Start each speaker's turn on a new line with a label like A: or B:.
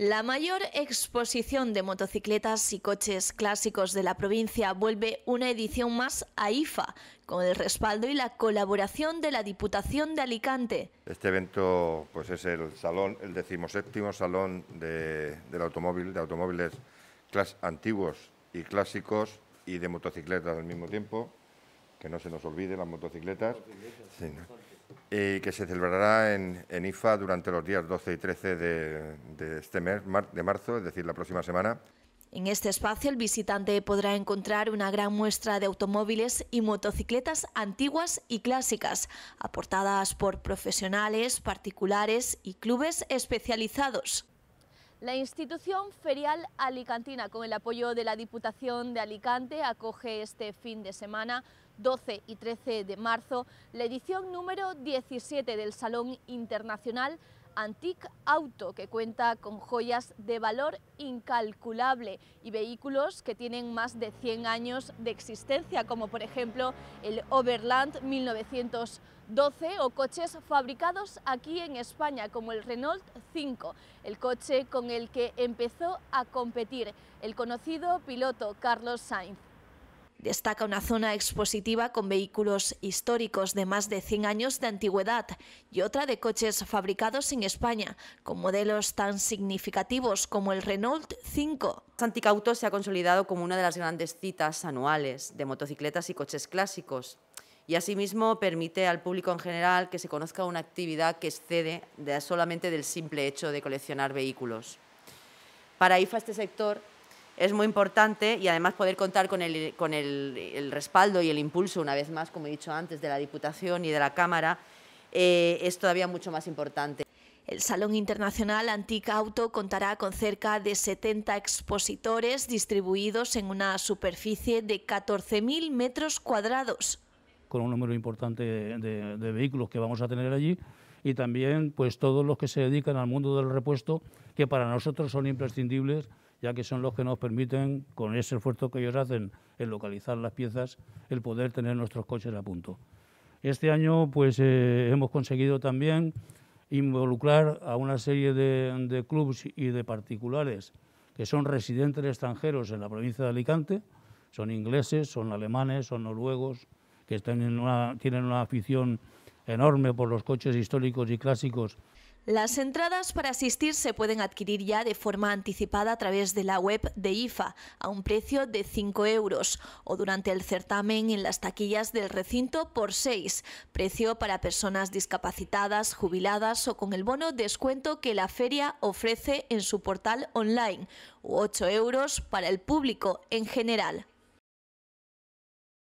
A: La mayor exposición de motocicletas y coches clásicos de la provincia vuelve una edición más a IFA, con el respaldo y la colaboración de la Diputación de Alicante.
B: Este evento pues, es el salón, el decimoséptimo salón del automóvil, de automóviles antiguos y clásicos y de motocicletas al mismo tiempo que no se nos olvide las motocicletas, y que se celebrará en, IFA durante los días 12 y 13 de, este mes, de marzo, es decir, la próxima semana.
A: En este espacio el visitante podrá encontrar una gran muestra de automóviles y motocicletas antiguas y clásicas, aportadas por profesionales, particulares y clubes especializados. La institución ferial alicantina, con el apoyo de la Diputación de Alicante, acoge este fin de semana 12 y 13 de marzo la edición número 17 del Salón Internacional Antique Auto, que cuenta con joyas de valor incalculable y vehículos que tienen más de 100 años de existencia, como por ejemplo el Overland 1912 o coches fabricados aquí en España, como el Renault 5, el coche con el que empezó a competir el conocido piloto Carlos Sainz. Destaca una zona expositiva con vehículos históricos de más de 100 años de antigüedad y otra de coches fabricados en España, con modelos tan significativos como el Renault 5. Santicauto se ha consolidado como una de las grandes citas
C: anuales de motocicletas y coches clásicos y asimismo permite al público en general que se conozca una actividad que excede solamente del simple hecho de coleccionar vehículos. Para IFA este sector es muy importante y además poder contar con, el, respaldo y el impulso, una vez más, como he dicho antes, de la Diputación y de la Cámara,
A: eh, es todavía mucho más importante. El Salón Internacional Antique Auto contará con cerca de 70 expositores distribuidos en una superficie de 14.000 metros cuadrados.
D: Con un número importante de, vehículos que vamos a tener allí y también pues todos los que se dedican al mundo del repuesto, que para nosotros son imprescindibles ya que son los que nos permiten, con ese esfuerzo que ellos hacen en localizar las piezas, el poder tener nuestros coches a punto. Este año pues eh, hemos conseguido también involucrar a una serie de, de clubes y de particulares que son residentes extranjeros en la provincia de Alicante, son ingleses, son alemanes, son noruegos, que tienen una afición enorme por los coches históricos y clásicos
A: las entradas para asistir se pueden adquirir ya de forma anticipada a través de la web de IFA a un precio de 5 euros o durante el certamen en las taquillas del recinto por 6, precio para personas discapacitadas, jubiladas o con el bono descuento que la feria ofrece en su portal online, u 8 euros para el público en general.